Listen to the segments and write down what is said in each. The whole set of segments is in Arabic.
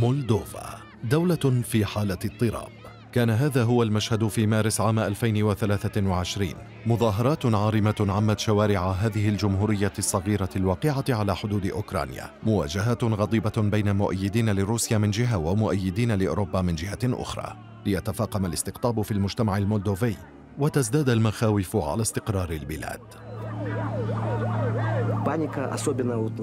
مولدوفا دولة في حالة اضطراب كان هذا هو المشهد في مارس عام 2023 مظاهرات عارمة عمت شوارع هذه الجمهورية الصغيرة الواقعة على حدود أوكرانيا مواجهة غضيبة بين مؤيدين لروسيا من جهة ومؤيدين لأوروبا من جهة أخرى ليتفاقم الاستقطاب في المجتمع المولدوفي وتزداد المخاوف على استقرار البلاد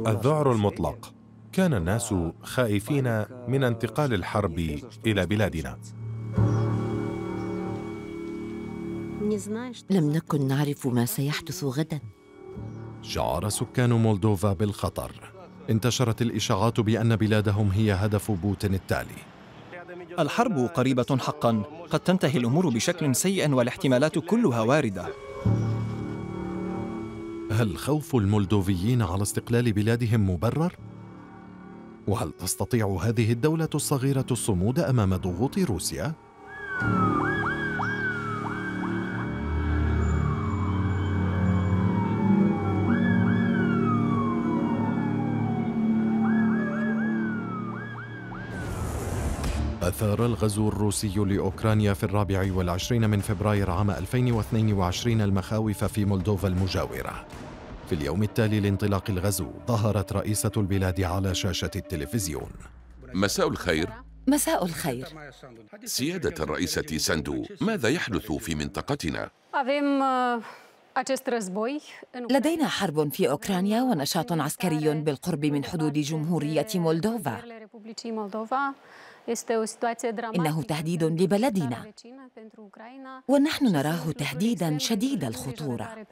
الذعر المطلق كان الناس خائفين من انتقال الحرب الى بلادنا لم نكن نعرف ما سيحدث غدا شعر سكان مولدوفا بالخطر انتشرت الاشاعات بان بلادهم هي هدف بوتين التالي الحرب قريبه حقا قد تنتهي الامور بشكل سيء والاحتمالات كلها وارده هل خوف المولدوفيين على استقلال بلادهم مبرر وهل تستطيع هذه الدولة الصغيرة الصمود أمام ضغوط روسيا؟ أثار الغزو الروسي لأوكرانيا في الرابع والعشرين من فبراير عام 2022 المخاوف في مولدوفا المجاورة في اليوم التالي لانطلاق الغزو ظهرت رئيسة البلاد على شاشة التلفزيون مساء الخير مساء الخير سيادة الرئيسة ساندو ماذا يحدث في منطقتنا؟ آه، لدينا حرب في أوكرانيا ونشاط عسكري بالقرب من حدود جمهورية مولدوفا إنه تهديد لبلدنا ونحن نراه تهديدا شديد الخطورة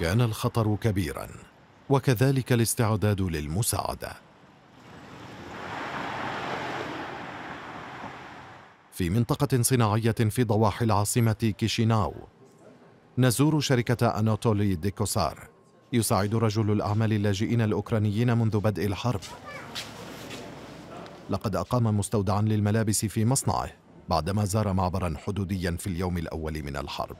كان الخطر كبيرا وكذلك الاستعداد للمساعده في منطقه صناعيه في ضواحي العاصمه كيشيناو نزور شركه اناتولي ديكوسار يساعد رجل الاعمال اللاجئين الاوكرانيين منذ بدء الحرب لقد اقام مستودعا للملابس في مصنعه بعدما زار معبرا حدوديا في اليوم الاول من الحرب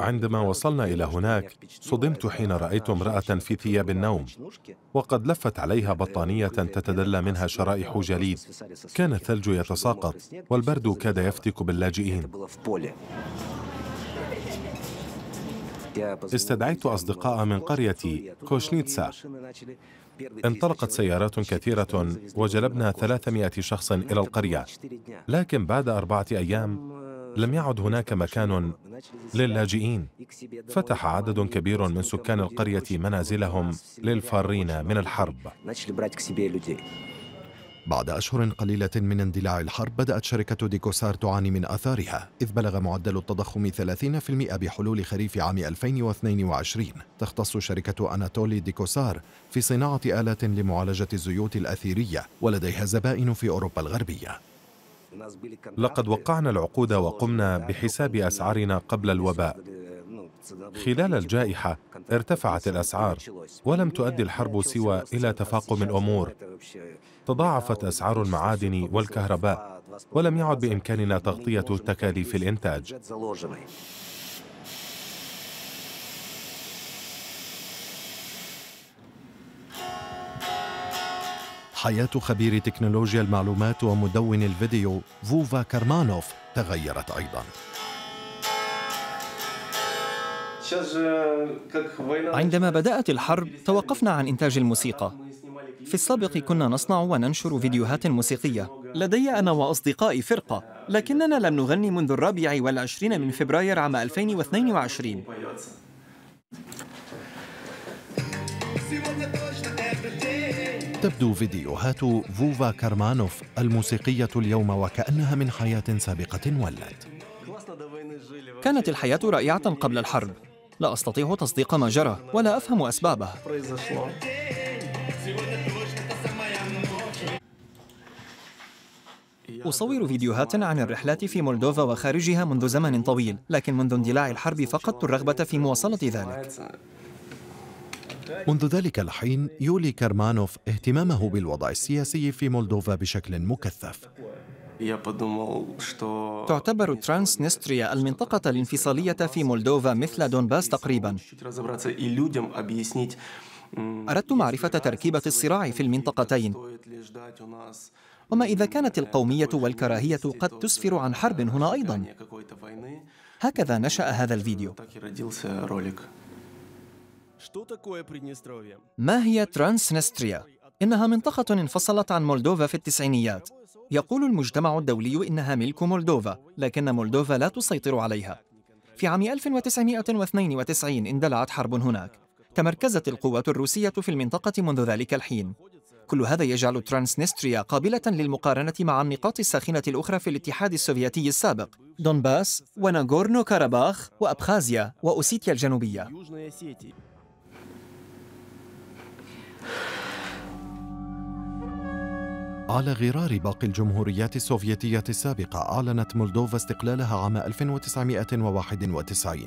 عندما وصلنا إلى هناك صدمت حين رأيت امرأة في ثياب النوم وقد لفت عليها بطانية تتدلى منها شرائح جليد كان الثلج يتساقط والبرد كاد يفتك باللاجئين استدعيت أصدقاء من قريتي كوشنيتسا انطلقت سيارات كثيرة وجلبنا 300 شخص إلى القرية لكن بعد أربعة أيام لم يعد هناك مكان للاجئين فتح عدد كبير من سكان القرية منازلهم للفارين من الحرب بعد أشهر قليلة من اندلاع الحرب بدأت شركة ديكوسار تعاني من آثارها إذ بلغ معدل التضخم 30% بحلول خريف عام 2022 تختص شركة أناتولي ديكوسار في صناعة آلات لمعالجة الزيوت الأثيرية ولديها زبائن في أوروبا الغربية لقد وقعنا العقود وقمنا بحساب أسعارنا قبل الوباء خلال الجائحة ارتفعت الأسعار ولم تؤدي الحرب سوى إلى تفاقم الأمور تضاعفت أسعار المعادن والكهرباء ولم يعد بإمكاننا تغطية تكاليف الإنتاج حياة خبير تكنولوجيا المعلومات ومدون الفيديو فوفا كارمانوف تغيرت أيضاً عندما بدأت الحرب توقفنا عن إنتاج الموسيقى في السابق كنا نصنع وننشر فيديوهات موسيقية لدي أنا وأصدقائي فرقة لكننا لم نغني منذ الرابع والعشرين من فبراير عام 2022 تبدو فيديوهات فوفا كارمانوف الموسيقية اليوم وكأنها من حياة سابقة ولت كانت الحياة رائعة قبل الحرب لا أستطيع تصديق ما جرى ولا أفهم أسبابه أصور فيديوهات عن الرحلات في مولدوفا وخارجها منذ زمن طويل لكن منذ اندلاع الحرب فقدت الرغبة في مواصلة ذلك منذ ذلك الحين يولي كرمانوف اهتمامه بالوضع السياسي في مولدوفا بشكل مكثف تعتبر ترانس نستريا المنطقة الانفصالية في مولدوفا مثل دونباس تقريبا أردت معرفة تركيبة الصراع في المنطقتين وما إذا كانت القومية والكراهية قد تسفر عن حرب هنا أيضا هكذا نشأ هذا الفيديو ما هي ترانسنستريا؟ إنها منطقة انفصلت عن مولدوفا في التسعينيات يقول المجتمع الدولي إنها ملك مولدوفا لكن مولدوفا لا تسيطر عليها في عام 1992 اندلعت حرب هناك تمركزت القوات الروسية في المنطقة منذ ذلك الحين كل هذا يجعل ترانسنستريا قابلة للمقارنة مع النقاط الساخنة الأخرى في الاتحاد السوفيتي السابق دونباس وناغورنو كاراباخ وأبخازيا وأوسيتيا الجنوبية على غرار باقي الجمهوريات السوفيتية السابقة أعلنت مولدوفا استقلالها عام 1991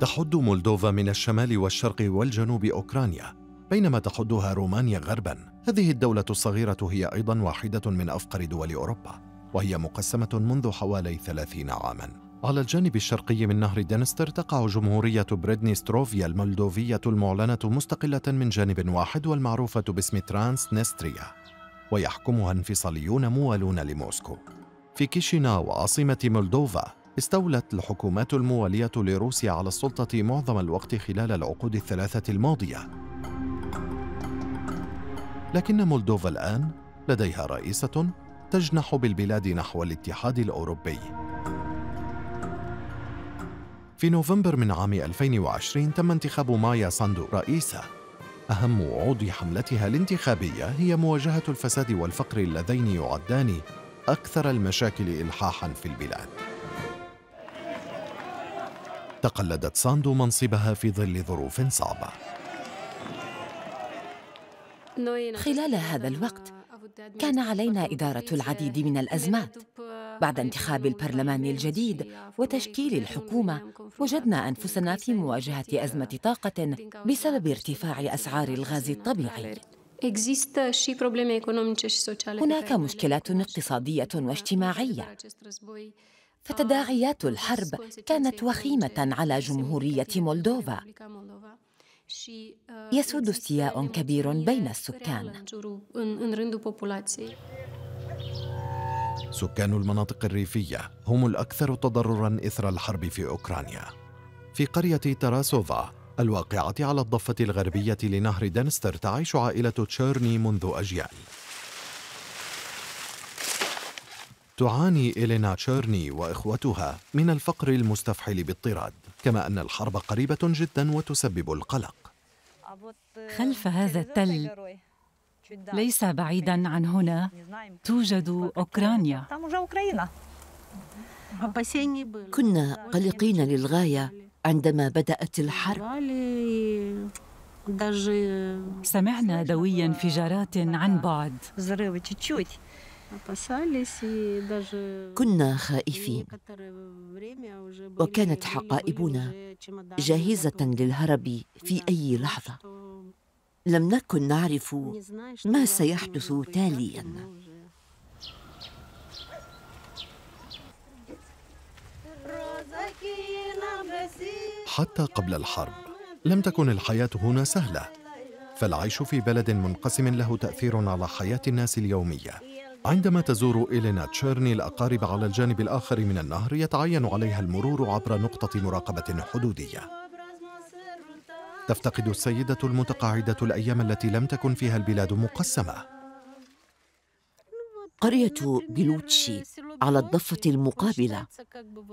تحد مولدوفا من الشمال والشرق والجنوب أوكرانيا بينما تحدها رومانيا غربا هذه الدولة الصغيرة هي أيضا واحدة من أفقر دول أوروبا وهي مقسمة منذ حوالي 30 عاماً على الجانب الشرقي من نهر دنستر تقع جمهورية بريدنيستروفيا المولدوفية المعلنة مستقلة من جانب واحد والمعروفة باسم ترانس نستريا ويحكمها انفصاليون موالون لموسكو في كيشينا عاصمة مولدوفا استولت الحكومات الموالية لروسيا على السلطة معظم الوقت خلال العقود الثلاثة الماضية لكن مولدوفا الآن لديها رئيسة تجنح بالبلاد نحو الاتحاد الأوروبي في نوفمبر من عام 2020 تم انتخاب مايا ساندو رئيسة أهم وعود حملتها الانتخابية هي مواجهة الفساد والفقر اللذين يعدان أكثر المشاكل إلحاحاً في البلاد تقلدت ساندو منصبها في ظل ظروف صعبة خلال هذا الوقت كان علينا إدارة العديد من الأزمات بعد انتخاب البرلمان الجديد وتشكيل الحكومه وجدنا انفسنا في مواجهه ازمه طاقه بسبب ارتفاع اسعار الغاز الطبيعي هناك مشكلات اقتصاديه واجتماعيه فتداعيات الحرب كانت وخيمه على جمهوريه مولدوفا يسود استياء كبير بين السكان سكان المناطق الريفية هم الأكثر تضرراً إثر الحرب في أوكرانيا في قرية تراسوفا الواقعة على الضفة الغربية لنهر دنستر تعيش عائلة تشيرني منذ أجيال تعاني إلينا تشيرني وإخوتها من الفقر المستفحل بالطراد كما أن الحرب قريبة جدا وتسبب القلق خلف هذا التل ليس بعيدا عن هنا توجد أوكرانيا كنا قلقين للغاية عندما بدأت الحرب سمعنا دوي انفجارات عن بعد كنا خائفين وكانت حقائبنا جاهزة للهرب في أي لحظة لم نكن نعرف ما سيحدث تاليا حتى قبل الحرب لم تكن الحياة هنا سهلة فالعيش في بلد منقسم له تأثير على حياة الناس اليومية عندما تزور إلينا تشيرني الأقارب على الجانب الآخر من النهر يتعين عليها المرور عبر نقطة مراقبة حدودية تفتقد السيدة المتقاعدة الأيام التي لم تكن فيها البلاد مقسمة قرية بلوتشي على الضفة المقابلة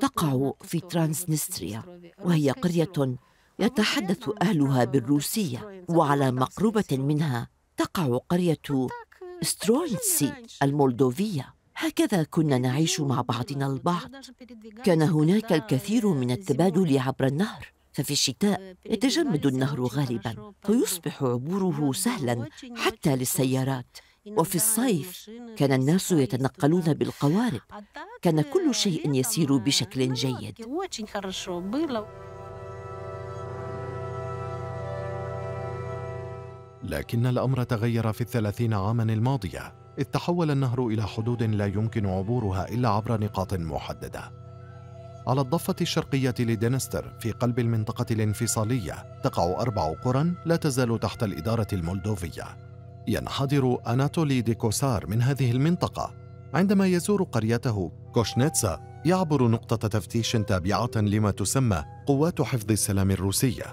تقع في ترانسنستريا وهي قرية يتحدث أهلها بالروسية وعلى مقربة منها تقع قرية سترولسي المولدوفية هكذا كنا نعيش مع بعضنا البعض كان هناك الكثير من التبادل عبر النهر ففي الشتاء يتجمد النهر غالبا فيصبح عبوره سهلا حتى للسيارات وفي الصيف كان الناس يتنقلون بالقوارب كان كل شيء يسير بشكل جيد لكن الأمر تغير في الثلاثين عاما الماضية إذ تحول النهر إلى حدود لا يمكن عبورها إلا عبر نقاط محددة على الضفة الشرقية لدنستر في قلب المنطقة الانفصالية تقع أربع قرى لا تزال تحت الإدارة المولدوفية ينحدر أناتولي ديكوسار من هذه المنطقة عندما يزور قريته كوشنيتسا يعبر نقطة تفتيش تابعة لما تسمى قوات حفظ السلام الروسية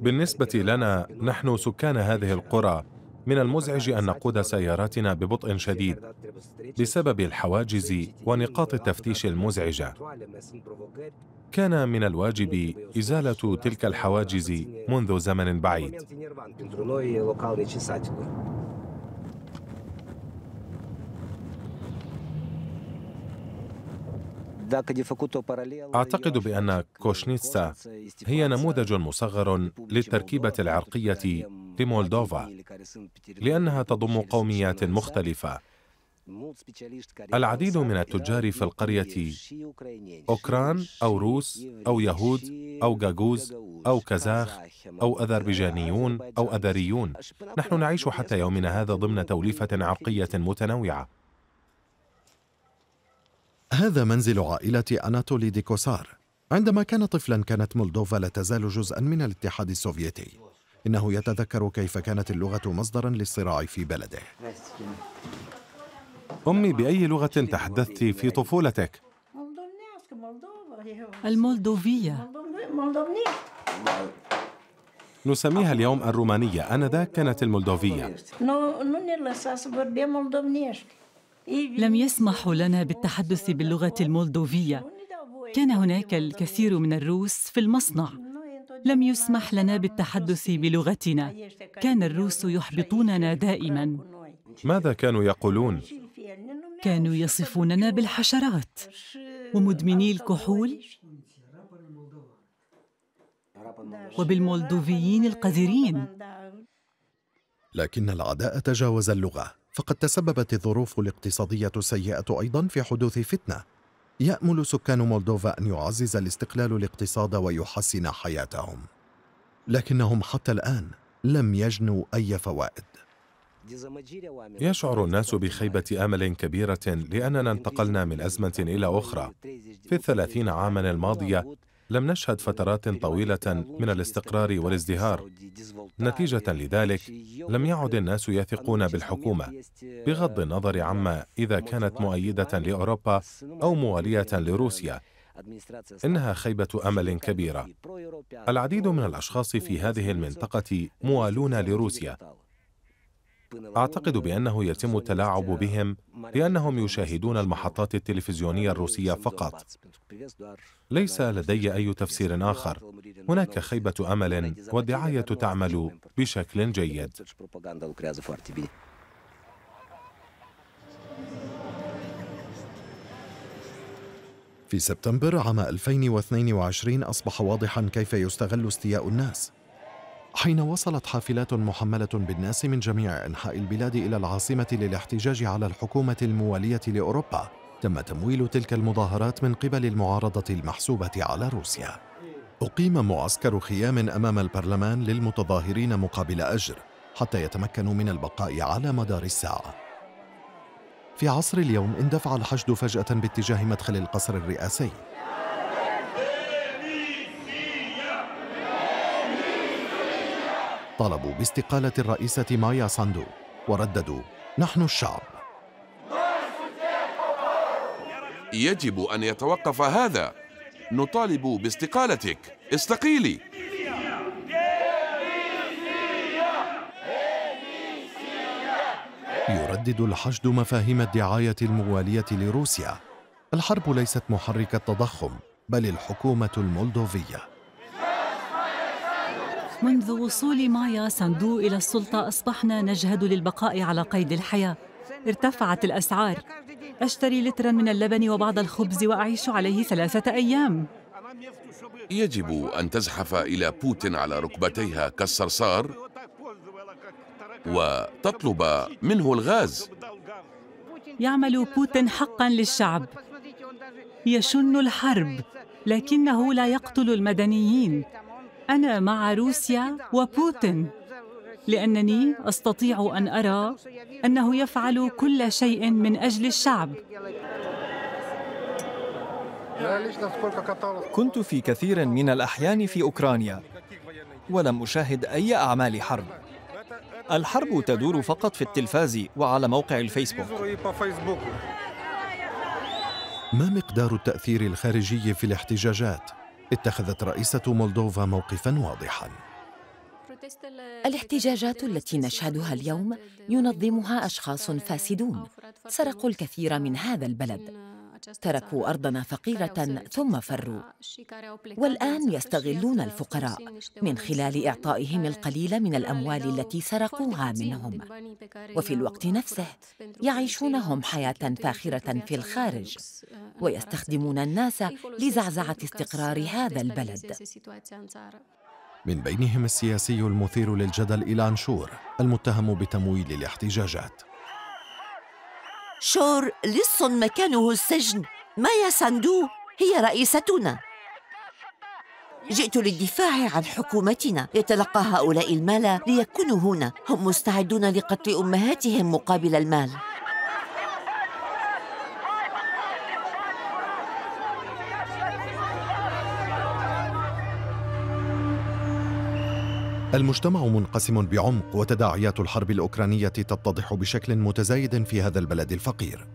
بالنسبة لنا نحن سكان هذه القرى من المزعج أن نقود سياراتنا ببطء شديد بسبب الحواجز ونقاط التفتيش المزعجة كان من الواجب إزالة تلك الحواجز منذ زمن بعيد أعتقد بأن كوشنيتسا هي نموذج مصغر للتركيبة العرقية لمولدوفا لأنها تضم قوميات مختلفة العديد من التجار في القرية أوكران أو روس أو يهود أو جاجوز أو كازاخ أو أذربيجانيون أو أذريون نحن نعيش حتى يومنا هذا ضمن توليفة عرقية متنوعة هذا منزل عائلة أناتولي ديكوسار عندما كان طفلا كانت مولدوفا لا تزال جزءا من الاتحاد السوفيتي إنه يتذكر كيف كانت اللغة مصدرا للصراع في بلده أمي بأي لغة تحدثت في طفولتك؟ المولدوفية نسميها اليوم الرومانية آنذاك كانت المولدوفية لم يسمحوا لنا بالتحدث باللغة المولدوفية كان هناك الكثير من الروس في المصنع لم يسمح لنا بالتحدث بلغتنا كان الروس يحبطوننا دائما ماذا كانوا يقولون كانوا يصفوننا بالحشرات ومدمني الكحول وبالمولدوفيين القذرين لكن العداء تجاوز اللغه فقد تسببت الظروف الاقتصادية السيئة أيضا في حدوث فتنة يأمل سكان مولدوفا أن يعزز الاستقلال الاقتصاد ويحسن حياتهم لكنهم حتى الآن لم يجنوا أي فوائد يشعر الناس بخيبة أمل كبيرة لأننا انتقلنا من أزمة إلى أخرى في الثلاثين عاما الماضية لم نشهد فترات طويلة من الاستقرار والازدهار. نتيجة لذلك، لم يعد الناس يثقون بالحكومة، بغض النظر عما إذا كانت مؤيدة لأوروبا أو موالية لروسيا. إنها خيبة أمل كبيرة. العديد من الأشخاص في هذه المنطقة موالون لروسيا، أعتقد بأنه يتم التلاعب بهم لأنهم يشاهدون المحطات التلفزيونية الروسية فقط. ليس لدي أي تفسير آخر. هناك خيبة أمل والدعاية تعمل بشكل جيد. في سبتمبر عام 2022 أصبح واضحا كيف يستغل استياء الناس حين وصلت حافلات محملة بالناس من جميع أنحاء البلاد إلى العاصمة للاحتجاج على الحكومة الموالية لأوروبا تم تمويل تلك المظاهرات من قبل المعارضة المحسوبة على روسيا أقيم معسكر خيام أمام البرلمان للمتظاهرين مقابل أجر حتى يتمكنوا من البقاء على مدار الساعة في عصر اليوم اندفع الحشد فجأة باتجاه مدخل القصر الرئاسي طالبوا باستقالة الرئيسة مايا ساندو ورددوا نحن الشعب يجب أن يتوقف هذا نطالب باستقالتك استقيلي يردد الحشد مفاهيم الدعاية الموالية لروسيا الحرب ليست محرك التضخم بل الحكومة المولدوفية منذ وصول مايا ساندو إلى السلطة أصبحنا نجهد للبقاء على قيد الحياة ارتفعت الأسعار أشتري لترا من اللبن وبعض الخبز وأعيش عليه ثلاثة أيام يجب أن تزحف إلى بوتين على ركبتيها كالصرصار وتطلب منه الغاز يعمل بوتين حقا للشعب يشن الحرب لكنه لا يقتل المدنيين أنا مع روسيا وبوتين لأنني أستطيع أن أرى أنه يفعل كل شيء من أجل الشعب كنت في كثير من الأحيان في أوكرانيا ولم أشاهد أي أعمال حرب الحرب تدور فقط في التلفاز وعلى موقع الفيسبوك ما مقدار التأثير الخارجي في الاحتجاجات؟ اتخذت رئيسة مولدوفا موقفا واضحا الاحتجاجات التي نشهدها اليوم ينظمها أشخاص فاسدون سرقوا الكثير من هذا البلد تركوا ارضنا فقيره ثم فروا والان يستغلون الفقراء من خلال اعطائهم القليل من الاموال التي سرقوها منهم وفي الوقت نفسه يعيشونهم حياه فاخره في الخارج آه، ويستخدمون الناس لزعزعه استقرار آه، هذا البلد من بينهم السياسي المثير للجدل إلى شور المتهم بتمويل الاحتجاجات شور لص مكانه السجن مايا ساندو هي رئيستنا جئت للدفاع عن حكومتنا يتلقى هؤلاء المال ليكونوا هنا هم مستعدون لقتل أمهاتهم مقابل المال المجتمع منقسم بعمق وتداعيات الحرب الأوكرانية تتضح بشكل متزايد في هذا البلد الفقير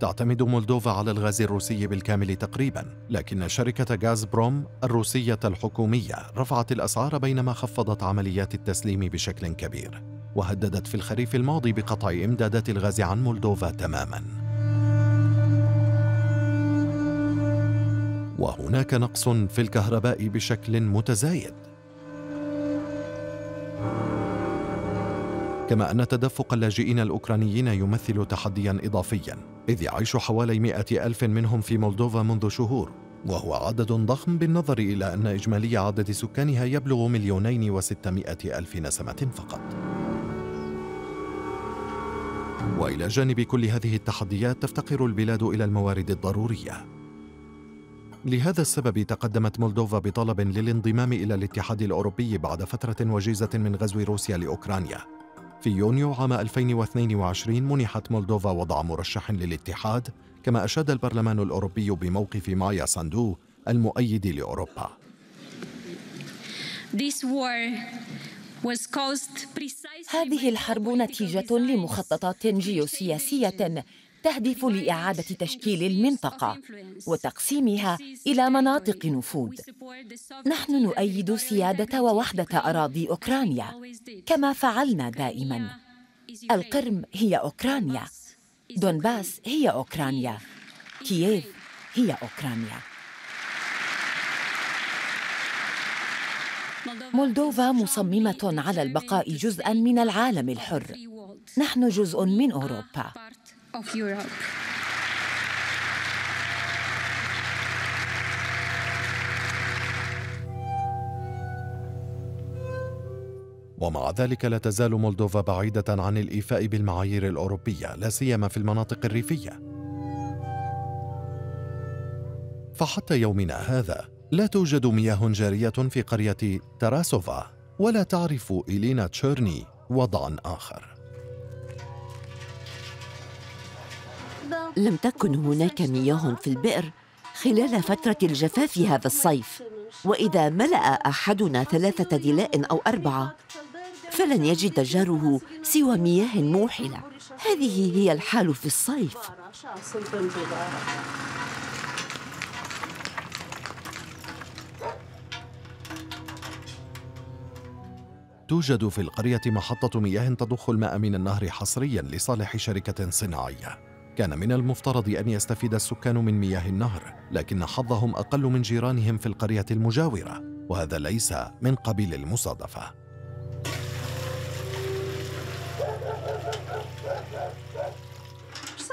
تعتمد مولدوفا على الغاز الروسي بالكامل تقريبا لكن شركة غاز بروم الروسية الحكومية رفعت الأسعار بينما خفضت عمليات التسليم بشكل كبير وهددت في الخريف الماضي بقطع إمدادات الغاز عن مولدوفا تماما وهناك نقص في الكهرباء بشكل متزايد كما أن تدفق اللاجئين الأوكرانيين يمثل تحديا إضافيا إذ يعيش حوالي مئة ألف منهم في مولدوفا منذ شهور وهو عدد ضخم بالنظر إلى أن إجمالي عدد سكانها يبلغ مليونين وستمائة ألف نسمة فقط وإلى جانب كل هذه التحديات تفتقر البلاد إلى الموارد الضرورية لهذا السبب تقدمت مولدوفا بطلب للانضمام إلى الاتحاد الأوروبي بعد فترة وجيزة من غزو روسيا لأوكرانيا في يونيو عام 2022 منحت مولدوفا وضع مرشح للاتحاد كما أشاد البرلمان الأوروبي بموقف مايا ساندو المؤيد لأوروبا هذه الحرب نتيجة لمخططات جيوسياسية تهدف لإعادة تشكيل المنطقة وتقسيمها إلى مناطق نفوذ. نحن نؤيد سيادة ووحدة أراضي أوكرانيا كما فعلنا دائما. القرم هي أوكرانيا، دونباس هي أوكرانيا، كييف هي أوكرانيا. مولدوفا مصممة على البقاء جزءا من العالم الحر. نحن جزء من أوروبا. of Europe. ومع ذلك لا تزال مولدوفا بعيدة عن الإيفاء بالمعايير الأوروبية لا سيما في المناطق الريفية. فحتى يومنا هذا لا توجد مياه جارية في قرية تراسوفا ولا تعرف إلينا تشيرني وضعا آخر. لم تكن هناك مياه في البئر خلال فترة الجفاف هذا الصيف وإذا ملأ أحدنا ثلاثة دلاء أو أربعة فلن يجد جاره سوى مياه موحلة هذه هي الحال في الصيف توجد في القرية محطة مياه تضخ الماء من النهر حصريا لصالح شركة صناعية كان من المفترض أن يستفيد السكان من مياه النهر لكن حظهم أقل من جيرانهم في القرية المجاورة وهذا ليس من قبيل المصادفة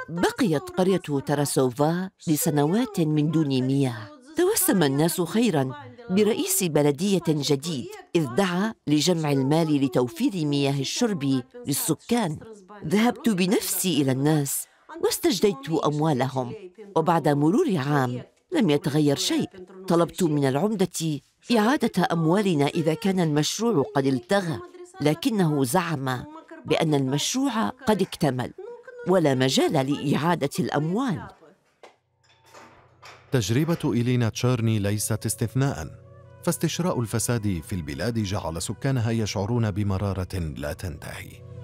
بقيت قرية تراسوفا لسنوات من دون مياه توسم الناس خيراً برئيس بلدية جديد إذ دعا لجمع المال لتوفير مياه الشرب للسكان ذهبت بنفسي إلى الناس واستجديت أموالهم وبعد مرور عام لم يتغير شيء طلبت من العمدة إعادة أموالنا إذا كان المشروع قد التغى لكنه زعم بأن المشروع قد اكتمل ولا مجال لإعادة الأموال تجربة إلينا تشيرني ليست استثناء فاستشراء الفساد في البلاد جعل سكانها يشعرون بمرارة لا تنتهي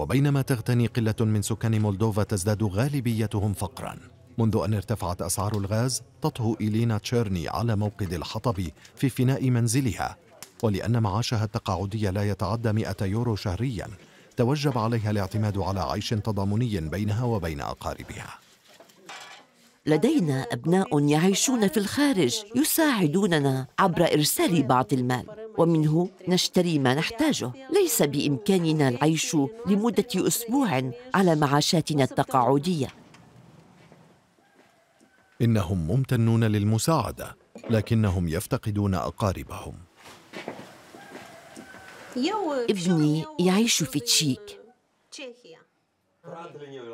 وبينما تغتني قلة من سكان مولدوفا تزداد غالبيتهم فقرا منذ أن ارتفعت أسعار الغاز تطهو إلينا تشيرني على موقد الحطب في فناء منزلها ولأن معاشها التقاعدي لا يتعدى 100 يورو شهرياً توجب عليها الاعتماد على عيش تضامني بينها وبين أقاربها لدينا أبناء يعيشون في الخارج يساعدوننا عبر إرسال بعض المال ومنه نشتري ما نحتاجه ليس بإمكاننا العيش لمدة أسبوع على معاشاتنا التقاعدية إنهم ممتنون للمساعدة لكنهم يفتقدون أقاربهم ابني يعيش في تشيك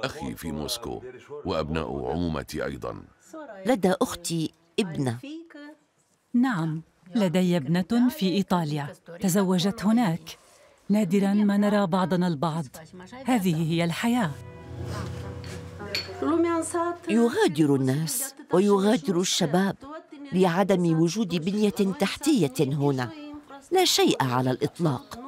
أخي في موسكو وأبناء عمومتي أيضا لدى أختي ابنة نعم لدي ابنة في إيطاليا تزوجت هناك نادرا ما نرى بعضنا البعض هذه هي الحياة يغادر الناس ويغادر الشباب لعدم وجود بنية تحتية هنا لا شيء على الإطلاق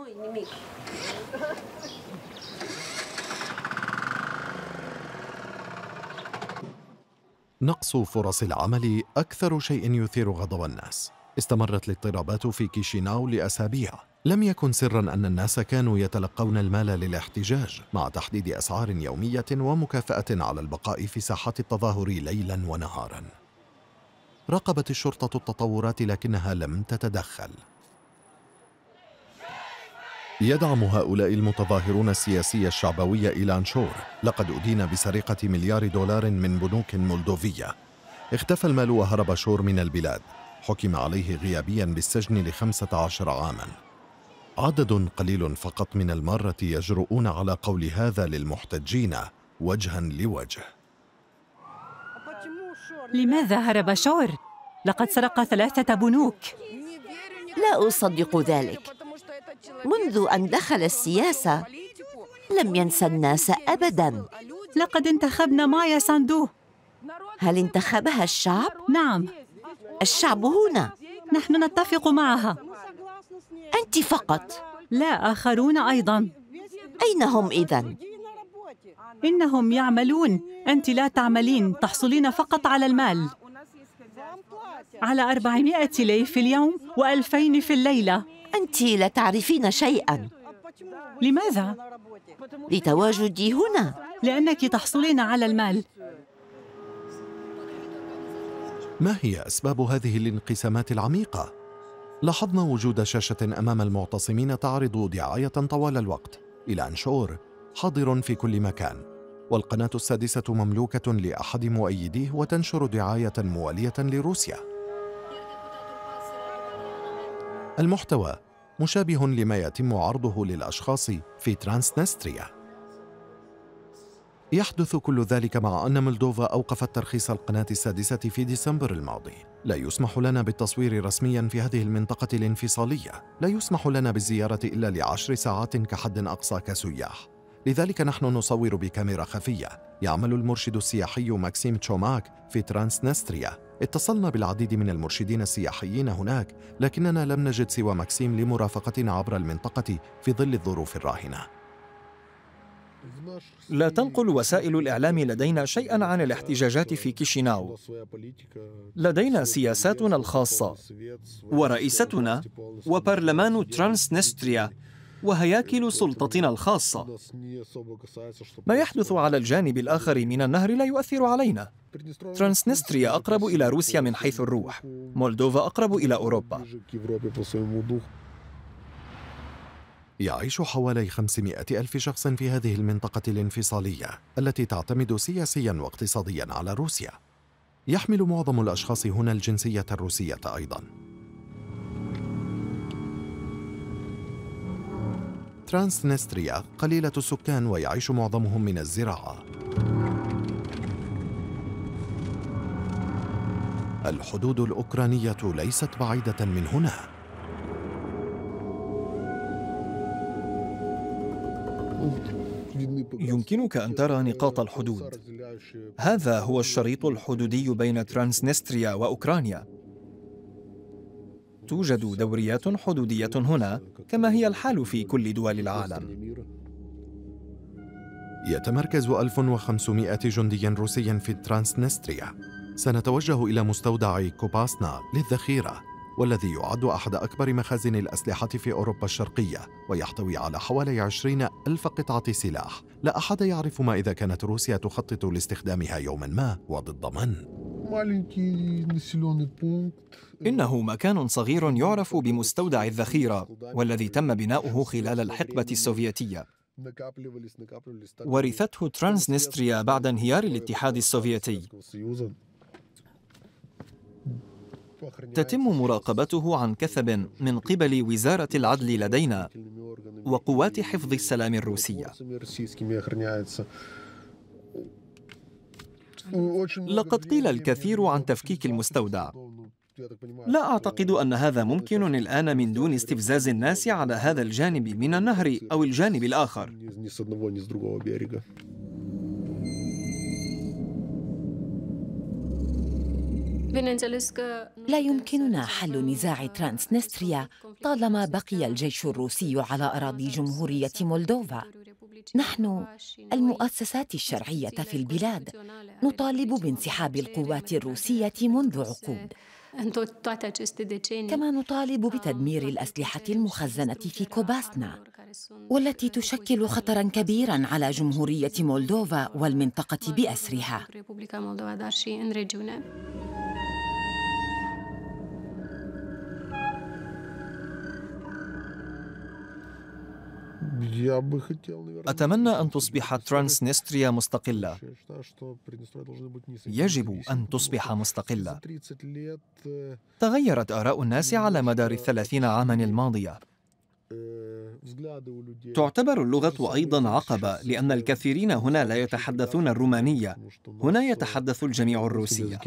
نقص فرص العمل أكثر شيء يثير غضب الناس استمرت الاضطرابات في كيشيناو لأسابيع لم يكن سرا أن الناس كانوا يتلقون المال للاحتجاج مع تحديد أسعار يومية ومكافأة على البقاء في ساحات التظاهر ليلا ونهارا راقبت الشرطة التطورات لكنها لم تتدخل يدعم هؤلاء المتظاهرون السياسي الشعبوي شور لقد أدين بسرقة مليار دولار من بنوك مولدوفية اختفى المال وهرب شور من البلاد حكم عليه غيابيا بالسجن لخمسة عشر عاما عدد قليل فقط من المارة يجرؤون على قول هذا للمحتجين وجها لوجه لماذا هرب شور؟ لقد سرق ثلاثة بنوك لا أصدق ذلك منذ أن دخل السياسة لم ينسى الناس أبداً لقد انتخبنا مايا ساندو هل انتخبها الشعب؟ نعم الشعب هنا نحن نتفق معها أنت فقط لا آخرون أيضا أين هم إذا؟ إنهم يعملون أنت لا تعملين تحصلين فقط على المال على أربعمائة ليف في اليوم وألفين في الليلة أنت لا تعرفين شيئا لماذا؟ لتواجدي هنا لأنك تحصلين على المال ما هي أسباب هذه الانقسامات العميقة؟ لاحظنا وجود شاشة أمام المعتصمين تعرض دعاية طوال الوقت إلى أن شعور حاضر في كل مكان والقناة السادسة مملوكة لأحد مؤيديه وتنشر دعاية موالية لروسيا المحتوى مشابه لما يتم عرضه للأشخاص في ترانسنستريا يحدث كل ذلك مع أن مولدوفا أوقفت ترخيص القناة السادسة في ديسمبر الماضي لا يسمح لنا بالتصوير رسميا في هذه المنطقة الانفصالية لا يسمح لنا بالزيارة إلا لعشر ساعات كحد أقصى كسياح لذلك نحن نصور بكاميرا خفية يعمل المرشد السياحي ماكسيم تشوماك في ترانسنستريا اتصلنا بالعديد من المرشدين السياحيين هناك لكننا لم نجد سوى مكسيم لمرافقتنا عبر المنطقة في ظل الظروف الراهنة لا تنقل وسائل الإعلام لدينا شيئا عن الاحتجاجات في كيشيناو لدينا سياساتنا الخاصة ورئيستنا وبرلمان ترانسنستريا وهياكل سلطتنا الخاصة ما يحدث على الجانب الآخر من النهر لا يؤثر علينا ترانسنستريا أقرب إلى روسيا من حيث الروح مولدوفا أقرب إلى أوروبا يعيش حوالي 500 ألف شخص في هذه المنطقة الانفصالية التي تعتمد سياسيا واقتصاديا على روسيا يحمل معظم الأشخاص هنا الجنسية الروسية أيضاً ترانسنستريا قليلة السكان ويعيش معظمهم من الزراعة الحدود الأوكرانية ليست بعيدة من هنا يمكنك أن ترى نقاط الحدود هذا هو الشريط الحدودي بين ترانسنستريا وأوكرانيا توجد دوريات حدودية هنا كما هي الحال في كل دول العالم يتمركز 1500 جندي روسي في ترانسنستريا سنتوجه إلى مستودع كوباسنا للذخيرة والذي يعد أحد أكبر مخازن الأسلحة في أوروبا الشرقية ويحتوي على حوالي 20 ألف قطعة سلاح لا أحد يعرف ما إذا كانت روسيا تخطط لاستخدامها يوما ما وضد من إنه مكان صغير يعرف بمستودع الذخيرة والذي تم بناؤه خلال الحقبة السوفيتية ورثته ترانسنستريا بعد انهيار الاتحاد السوفيتي تتم مراقبته عن كثب من قبل وزارة العدل لدينا وقوات حفظ السلام الروسية لقد قيل الكثير عن تفكيك المستودع لا أعتقد أن هذا ممكن الآن من دون استفزاز الناس على هذا الجانب من النهر أو الجانب الآخر لا يمكننا حل نزاع ترانسنستريا طالما بقي الجيش الروسي على أراضي جمهورية مولدوفا نحن المؤسسات الشرعيه في البلاد نطالب بانسحاب القوات الروسيه منذ عقود كما نطالب بتدمير الاسلحه المخزنه في كوباسنا والتي تشكل خطرا كبيرا على جمهوريه مولدوفا والمنطقه باسرها أتمنى أن تصبح ترانسنستريا مستقلة يجب أن تصبح مستقلة تغيرت آراء الناس على مدار الثلاثين عاما الماضية تعتبر اللغة أيضا عقبة لأن الكثيرين هنا لا يتحدثون الرومانية هنا يتحدث الجميع الروسية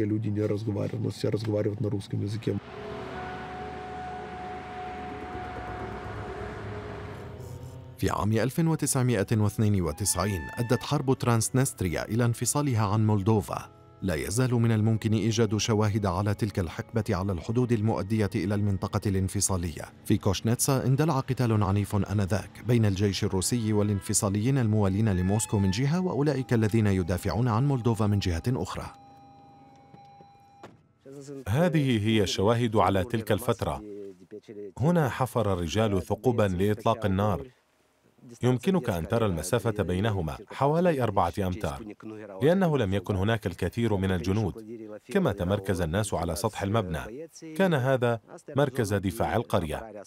في عام 1992 أدت حرب ترانسنستريا إلى انفصالها عن مولدوفا لا يزال من الممكن إيجاد شواهد على تلك الحقبة على الحدود المؤدية إلى المنطقة الانفصالية في كوشنيتسا اندلع قتال عنيف آنذاك بين الجيش الروسي والانفصاليين الموالين لموسكو من جهة وأولئك الذين يدافعون عن مولدوفا من جهة أخرى هذه هي الشواهد على تلك الفترة هنا حفر الرجال ثقوبا لإطلاق النار يمكنك أن ترى المسافة بينهما حوالي أربعة أمتار لأنه لم يكن هناك الكثير من الجنود كما تمركز الناس على سطح المبنى كان هذا مركز دفاع القرية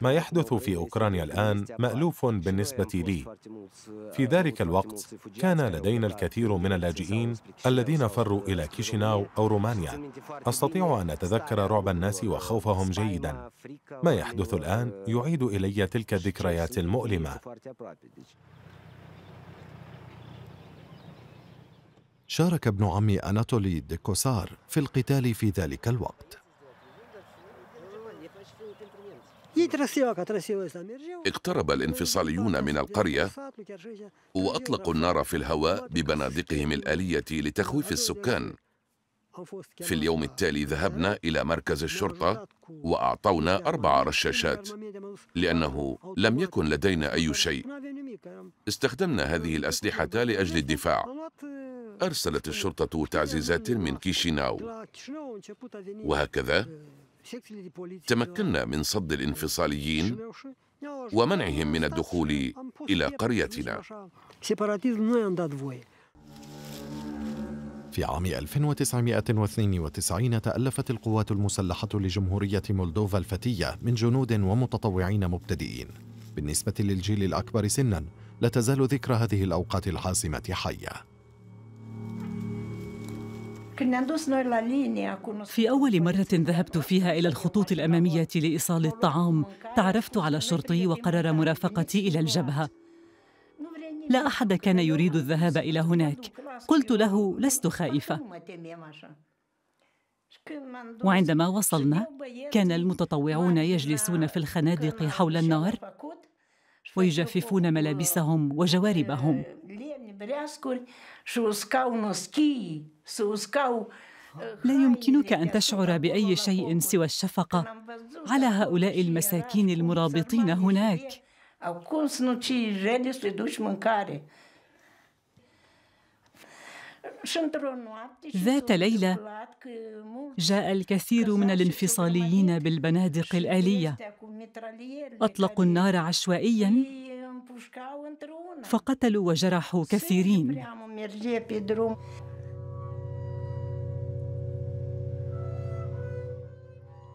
ما يحدث في اوكرانيا الان مالوف بالنسبه لي في ذلك الوقت كان لدينا الكثير من اللاجئين الذين فروا الى كيشيناو او رومانيا استطيع ان اتذكر رعب الناس وخوفهم جيدا ما يحدث أيوة الان أيوة يعيد الي أيوة تلك الذكريات المؤلمه شارك ابن عمي أناتولي ديكوسار في القتال في ذلك الوقت اقترب الانفصاليون من القرية وأطلقوا النار في الهواء ببنادقهم الآلية لتخويف السكان في اليوم التالي ذهبنا إلى مركز الشرطة وأعطونا أربع رشاشات لأنه لم يكن لدينا أي شيء استخدمنا هذه الأسلحة لأجل الدفاع أرسلت الشرطة تعزيزات من كيشيناو وهكذا تمكنا من صد الانفصاليين ومنعهم من الدخول إلى قريتنا في عام 1992 تألفت القوات المسلحة لجمهورية مولدوفا الفتية من جنود ومتطوعين مبتدئين بالنسبة للجيل الأكبر سنا لا تزال ذكرى هذه الأوقات الحاسمة حية في أول مرة ذهبت فيها إلى الخطوط الأمامية لإيصال الطعام تعرفت على الشرطي وقرر مرافقتي إلى الجبهة لا أحد كان يريد الذهاب إلى هناك قلت له لست خائفة وعندما وصلنا كان المتطوعون يجلسون في الخنادق حول النار ويجففون ملابسهم وجواربهم شو اه، لا يمكنك ان تشعر باي شيء سوى الشفقه على هؤلاء المساكين المرابطين هناك ذات ليلة جاء الكثير من الانفصاليين بالبنادق الآلية أطلقوا النار عشوائياً فقتلوا وجرحوا كثيرين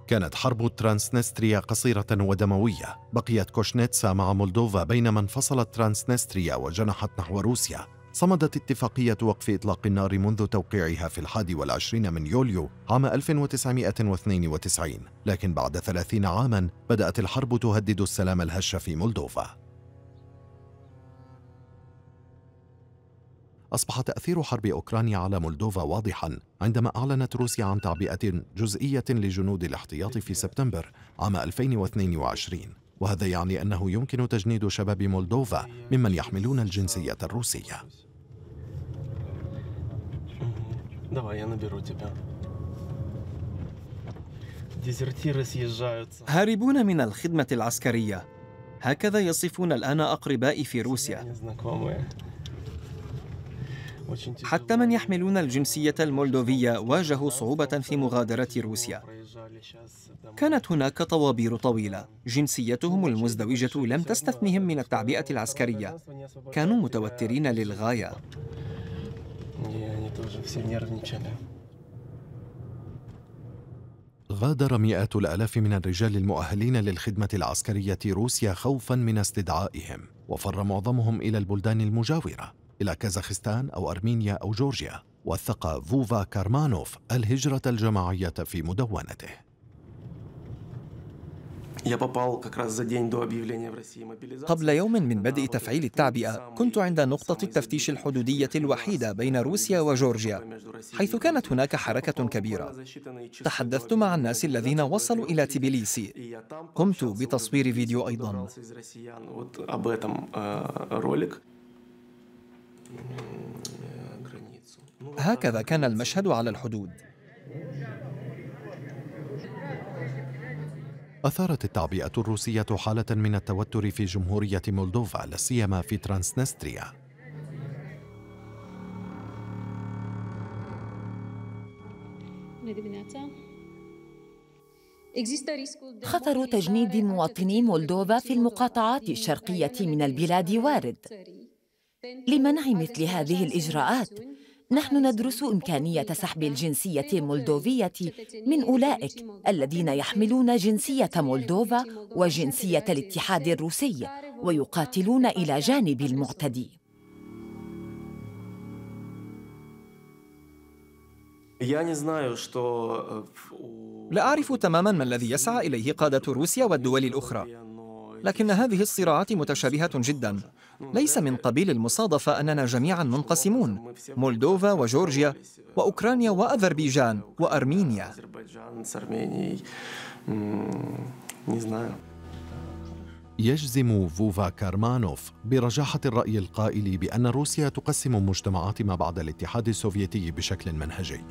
كانت حرب ترانسنستريا قصيرة ودموية بقيت كوشنيتسا مع مولدوفا بينما انفصلت ترانسنستريا وجنحت نحو روسيا صمدت اتفاقية وقف إطلاق النار منذ توقيعها في الحادي والعشرين من يوليو عام 1992 لكن بعد ثلاثين عاما بدأت الحرب تهدد السلام الهش في مولدوفا أصبح تأثير حرب أوكرانيا على مولدوفا واضحا عندما أعلنت روسيا عن تعبئة جزئية لجنود الاحتياط في سبتمبر عام 2022 وهذا يعني أنه يمكن تجنيد شباب مولدوفا ممن يحملون الجنسية الروسية هاربون من الخدمة العسكرية هكذا يصفون الآن أقربائي في روسيا حتى من يحملون الجنسية المولدوفية واجهوا صعوبة في مغادرة روسيا كانت هناك طوابير طويلة جنسيتهم المزدوجة لم تستثنهم من التعبئة العسكرية كانوا متوترين للغاية غادر مئات الآلاف من الرجال المؤهلين للخدمة العسكرية روسيا خوفا من استدعائهم وفر معظمهم إلى البلدان المجاورة إلى كازاخستان أو أرمينيا أو جورجيا وثق فوفا كارمانوف الهجرة الجماعية في مدونته قبل يوم من بدء تفعيل التعبئة كنت عند نقطة التفتيش الحدودية الوحيدة بين روسيا وجورجيا حيث كانت هناك حركة كبيرة تحدثت مع الناس الذين وصلوا إلى تبليسي قمت بتصوير فيديو أيضا هكذا كان المشهد على الحدود أثارت التعبئة الروسية حالة من التوتر في جمهورية مولدوفا لا سيما في ترانسنستريا خطر تجنيد مواطني مولدوفا في المقاطعات الشرقية من البلاد وارد لمنع مثل هذه الإجراءات نحن ندرس إمكانية سحب الجنسية المولدوفية من أولئك الذين يحملون جنسية مولدوفا وجنسية الاتحاد الروسي ويقاتلون إلى جانب المعتدي آه، لا أعرف تماما ما الذي يسعى إليه قادة روسيا والدول الأخرى لكن هذه الصراعات متشابهة جدا ليس من قبيل المصادفة أننا جميعا منقسمون مولدوفا وجورجيا وأوكرانيا وأذربيجان وأرمينيا يجزم فوفا كارمانوف برجاحة الرأي القائل بأن روسيا تقسم مجتمعات ما بعد الاتحاد السوفيتي بشكل منهجي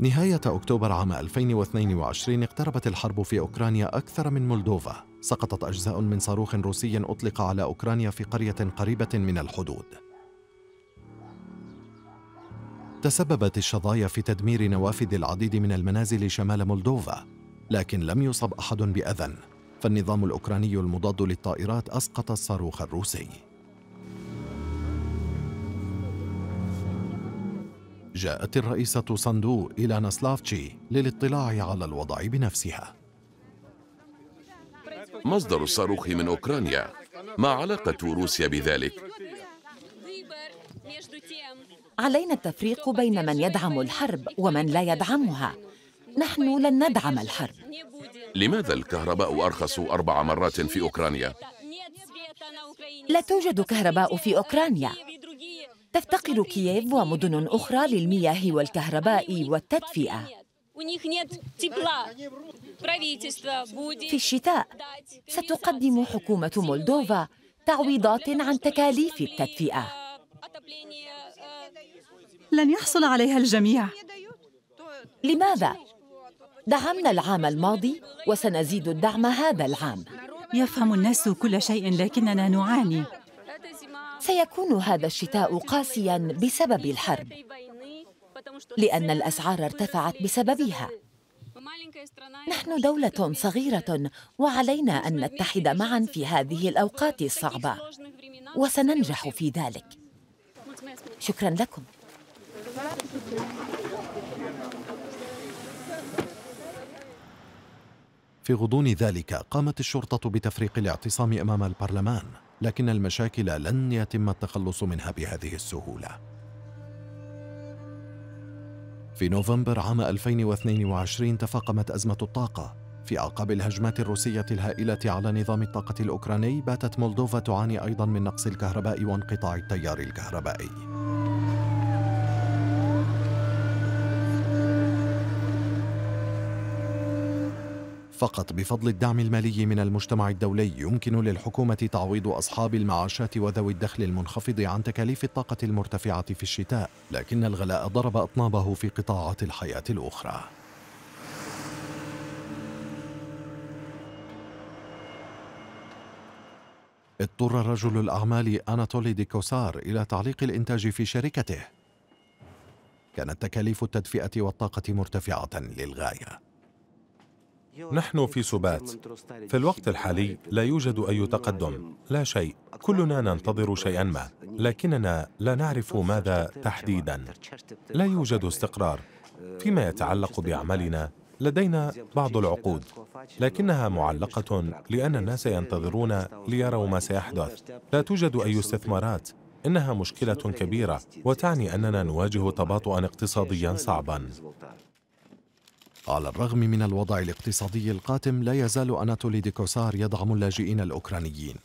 نهاية أكتوبر عام 2022 اقتربت الحرب في أوكرانيا أكثر من مولدوفا سقطت أجزاء من صاروخ روسي أطلق على أوكرانيا في قرية قريبة من الحدود تسببت الشظايا في تدمير نوافذ العديد من المنازل شمال مولدوفا لكن لم يصب أحد بأذى فالنظام الأوكراني المضاد للطائرات أسقط الصاروخ الروسي جاءت الرئيسة صندو إلى نسلافتشي للاطلاع على الوضع بنفسها مصدر الصاروخ من أوكرانيا ما علاقة روسيا بذلك؟ علينا التفريق بين من يدعم الحرب ومن لا يدعمها نحن لن ندعم الحرب لماذا الكهرباء أرخص أربع مرات في أوكرانيا؟ لا توجد كهرباء في أوكرانيا تفتقر كييف ومدن أخرى للمياه والكهرباء والتدفئة في الشتاء ستقدم حكومة مولدوفا تعويضات عن تكاليف التدفئة э, لن يحصل عليها الجميع لماذا؟ دعمنا العام الماضي وسنزيد الدعم هذا العام يفهم الناس كل شيء لكننا نعاني سيكون هذا الشتاء قاسيا بسبب الحرب لان الاسعار ارتفعت بسببها نحن دوله صغيره وعلينا ان نتحد معا في هذه الاوقات الصعبه وسننجح في ذلك شكرا لكم في غضون ذلك قامت الشرطه بتفريق الاعتصام امام البرلمان لكن المشاكل لن يتم التخلص منها بهذه السهولة. في نوفمبر عام 2022 تفاقمت أزمة الطاقة. في أعقاب الهجمات الروسية الهائلة على نظام الطاقة الأوكراني باتت مولدوفا تعاني أيضا من نقص الكهرباء وانقطاع التيار الكهربائي. فقط بفضل الدعم المالي من المجتمع الدولي يمكن للحكومة تعويض أصحاب المعاشات وذوي الدخل المنخفض عن تكاليف الطاقة المرتفعة في الشتاء لكن الغلاء ضرب أطنابه في قطاعات الحياة الأخرى اضطر رجل الأعمال أناتولي ديكوسار إلى تعليق الإنتاج في شركته كانت تكاليف التدفئة والطاقة مرتفعة للغاية نحن في سبات في الوقت الحالي لا يوجد أي تقدم لا شيء كلنا ننتظر شيئا ما لكننا لا نعرف ماذا تحديدا لا يوجد استقرار فيما يتعلق بأعمالنا لدينا بعض العقود لكنها معلقة لأن الناس ينتظرون ليروا ما سيحدث لا توجد أي استثمارات إنها مشكلة كبيرة وتعني أننا نواجه تباطؤا اقتصاديا صعبا على الرغم من الوضع الاقتصادي القاتم لا يزال أناتولي ديكوسار يدعم اللاجئين الأوكرانيين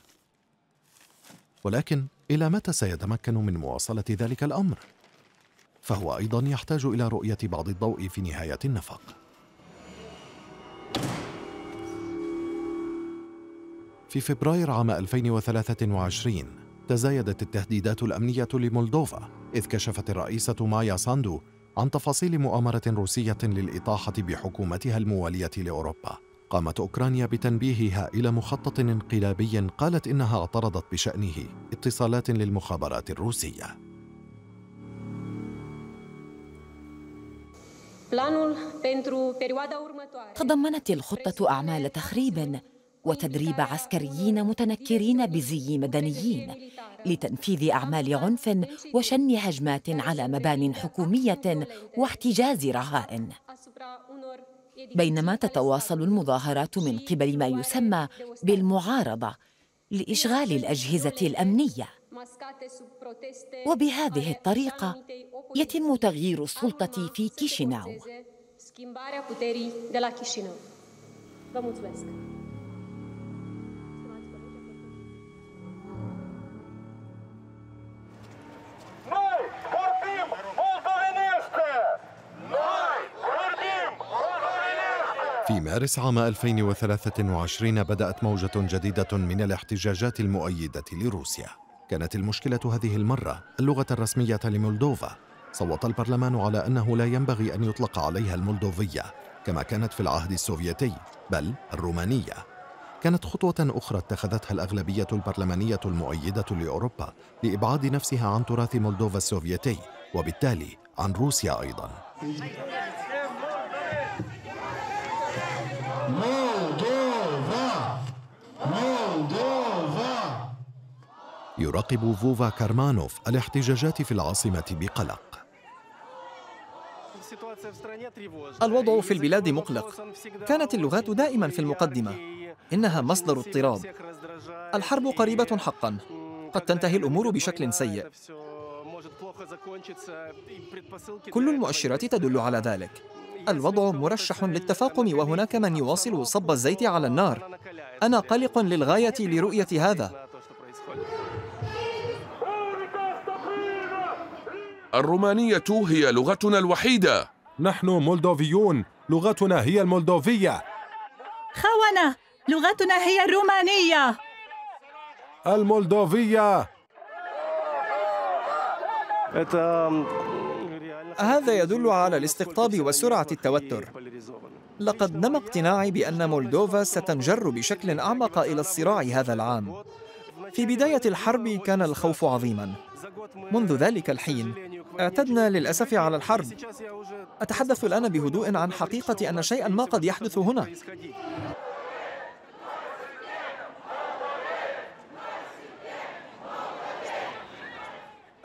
ولكن إلى متى سيتمكن من مواصلة ذلك الأمر؟ فهو أيضا يحتاج إلى رؤية بعض الضوء في نهاية النفق في فبراير عام 2023 تزايدت التهديدات الأمنية لمولدوفا إذ كشفت الرئيسة مايا ساندو عن تفاصيل مؤامرة روسية للإطاحة بحكومتها الموالية لأوروبا قامت أوكرانيا بتنبيهها إلى مخطط انقلابي قالت إنها اعترضت بشأنه اتصالات للمخابرات الروسية تضمنت الخطة أعمال تخريب وتدريب عسكريين متنكرين بزي مدنيين لتنفيذ اعمال عنف وشن هجمات على مبان حكوميه واحتجاز رهائن بينما تتواصل المظاهرات من قبل ما يسمى بالمعارضه لاشغال الاجهزه الامنيه وبهذه الطريقه يتم تغيير السلطه في كيشيناو في مارس عام 2023 بدأت موجة جديدة من الاحتجاجات المؤيدة لروسيا كانت المشكلة هذه المرة اللغة الرسمية لمولدوفا صوت البرلمان على أنه لا ينبغي أن يطلق عليها المولدوفية كما كانت في العهد السوفيتي بل الرومانية كانت خطوة أخرى اتخذتها الأغلبية البرلمانية المؤيدة لأوروبا لإبعاد نفسها عن تراث مولدوفا السوفيتي وبالتالي عن روسيا أيضاً مولدوفا مولدوفا يراقب فوفا كارمانوف الاحتجاجات في العاصمة بقلق الوضع في البلاد مقلق كانت اللغات دائما في المقدمة إنها مصدر اضطراب الحرب قريبة حقا قد تنتهي الأمور بشكل سيء كل المؤشرات تدل على ذلك الوضع مرشح للتفاقم وهناك من يواصل صب الزيت على النار أنا قلق للغاية لرؤية هذا الرومانية هي لغتنا الوحيدة نحن مولدوفيون لغتنا هي المولدوفية خونة لغتنا هي الرومانية المولدوفية هذا يدل على الاستقطاب وسرعة التوتر لقد نمى اقتناعي بأن مولدوفا ستنجر بشكل أعمق إلى الصراع هذا العام في بداية الحرب كان الخوف عظيماً منذ ذلك الحين اعتدنا للأسف على الحرب أتحدث الآن بهدوء عن حقيقة أن شيئاً ما قد يحدث هنا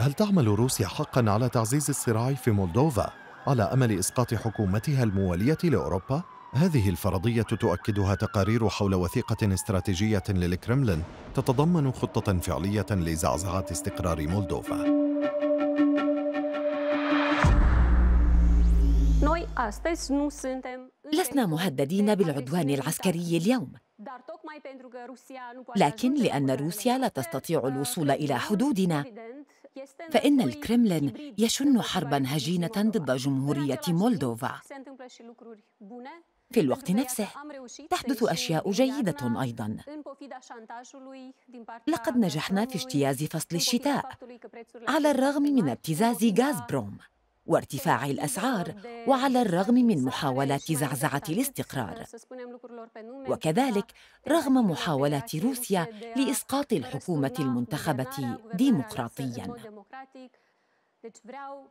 هل تعمل روسيا حقا على تعزيز الصراع في مولدوفا على امل اسقاط حكومتها المواليه لاوروبا؟ هذه الفرضيه تؤكدها تقارير حول وثيقه استراتيجيه للكرملين تتضمن خطه فعليه لزعزعه استقرار مولدوفا. لسنا مهددين بالعدوان العسكري اليوم لكن لان روسيا لا تستطيع الوصول الى حدودنا فإن الكرملين يشن حربا هجينة ضد جمهورية مولدوفا في الوقت نفسه تحدث أشياء جيدة أيضا لقد نجحنا في اجتياز فصل الشتاء على الرغم من ابتزاز غازبروم وارتفاع الأسعار وعلى الرغم من محاولات زعزعة الاستقرار وكذلك رغم محاولات روسيا لإسقاط الحكومة المنتخبة ديمقراطياً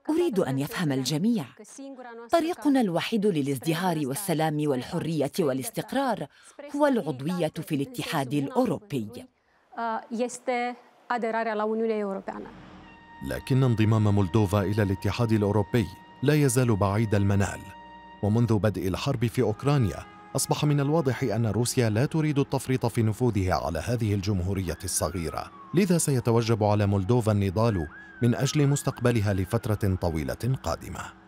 أريد أن يفهم الجميع طريقنا الوحيد للازدهار والسلام والحرية والاستقرار هو العضوية في الاتحاد الأوروبي آه، لكن انضمام مولدوفا إلى الاتحاد الأوروبي لا يزال بعيد المنال ومنذ بدء الحرب في أوكرانيا أصبح من الواضح أن روسيا لا تريد التفريط في نفوذها على هذه الجمهورية الصغيرة لذا سيتوجب على مولدوفا النضال من أجل مستقبلها لفترة طويلة قادمة